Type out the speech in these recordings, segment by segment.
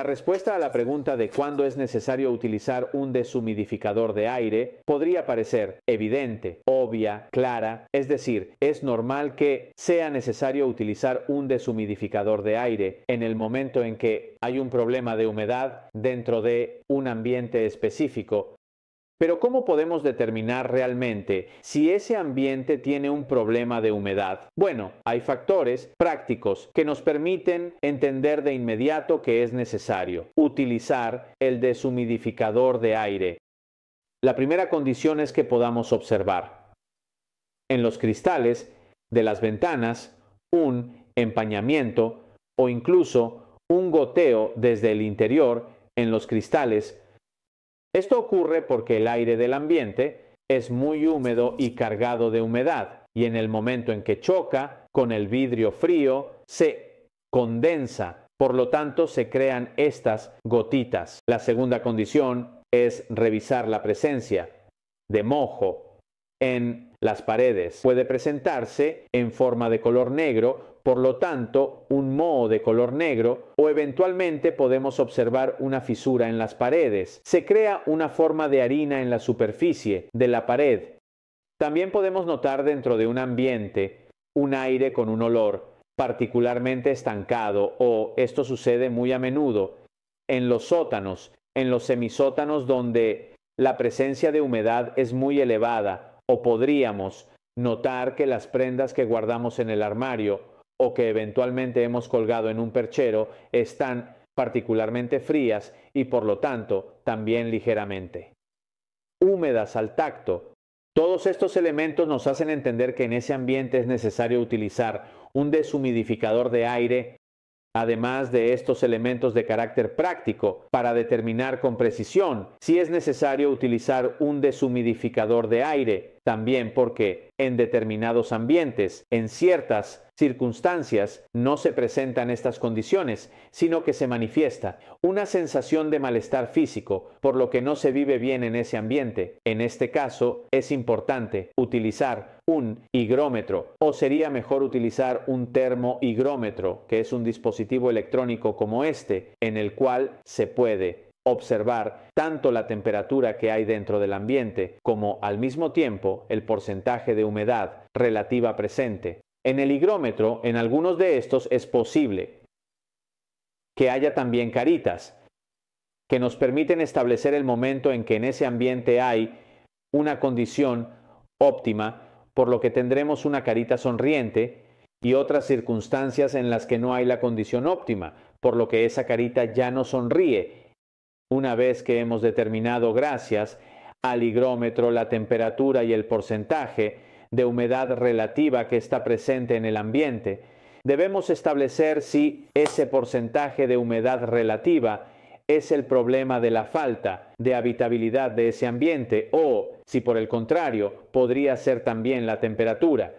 la respuesta a la pregunta de cuándo es necesario utilizar un deshumidificador de aire podría parecer evidente, obvia, clara, es decir, es normal que sea necesario utilizar un deshumidificador de aire en el momento en que hay un problema de humedad dentro de un ambiente específico pero ¿cómo podemos determinar realmente si ese ambiente tiene un problema de humedad? Bueno, hay factores prácticos que nos permiten entender de inmediato que es necesario utilizar el deshumidificador de aire. La primera condición es que podamos observar en los cristales de las ventanas un empañamiento o incluso un goteo desde el interior en los cristales esto ocurre porque el aire del ambiente es muy húmedo y cargado de humedad y en el momento en que choca con el vidrio frío se condensa, por lo tanto se crean estas gotitas. La segunda condición es revisar la presencia de mojo en las paredes. Puede presentarse en forma de color negro por lo tanto un moho de color negro o eventualmente podemos observar una fisura en las paredes. Se crea una forma de harina en la superficie de la pared. También podemos notar dentro de un ambiente un aire con un olor particularmente estancado o esto sucede muy a menudo en los sótanos, en los semisótanos donde la presencia de humedad es muy elevada o podríamos notar que las prendas que guardamos en el armario o que eventualmente hemos colgado en un perchero están particularmente frías y por lo tanto también ligeramente húmedas al tacto. Todos estos elementos nos hacen entender que en ese ambiente es necesario utilizar un deshumidificador de aire, además de estos elementos de carácter práctico, para determinar con precisión si es necesario utilizar un deshumidificador de aire, también porque en determinados ambientes, en ciertas circunstancias no se presentan estas condiciones, sino que se manifiesta una sensación de malestar físico, por lo que no se vive bien en ese ambiente. En este caso, es importante utilizar un higrómetro o sería mejor utilizar un termohigrómetro, que es un dispositivo electrónico como este, en el cual se puede observar tanto la temperatura que hay dentro del ambiente como al mismo tiempo el porcentaje de humedad relativa presente, en el higrómetro, en algunos de estos es posible que haya también caritas, que nos permiten establecer el momento en que en ese ambiente hay una condición óptima, por lo que tendremos una carita sonriente y otras circunstancias en las que no hay la condición óptima, por lo que esa carita ya no sonríe. Una vez que hemos determinado gracias al higrómetro, la temperatura y el porcentaje, de humedad relativa que está presente en el ambiente, debemos establecer si ese porcentaje de humedad relativa es el problema de la falta de habitabilidad de ese ambiente o si por el contrario podría ser también la temperatura.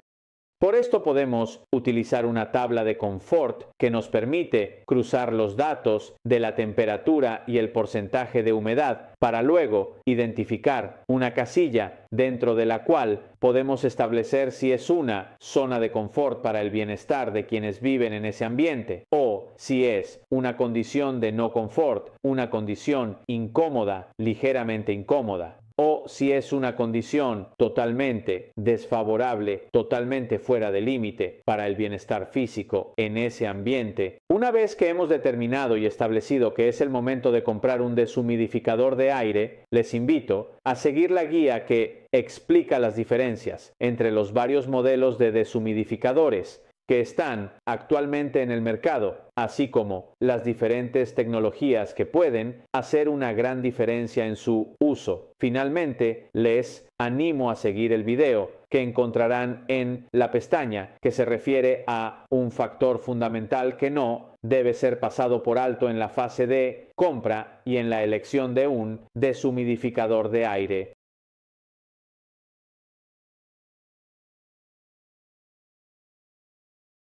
Por esto podemos utilizar una tabla de confort que nos permite cruzar los datos de la temperatura y el porcentaje de humedad para luego identificar una casilla dentro de la cual podemos establecer si es una zona de confort para el bienestar de quienes viven en ese ambiente o si es una condición de no confort, una condición incómoda, ligeramente incómoda o si es una condición totalmente desfavorable, totalmente fuera de límite para el bienestar físico en ese ambiente. Una vez que hemos determinado y establecido que es el momento de comprar un deshumidificador de aire, les invito a seguir la guía que explica las diferencias entre los varios modelos de deshumidificadores que están actualmente en el mercado, así como las diferentes tecnologías que pueden hacer una gran diferencia en su uso. Finalmente, les animo a seguir el video que encontrarán en la pestaña que se refiere a un factor fundamental que no debe ser pasado por alto en la fase de compra y en la elección de un deshumidificador de aire.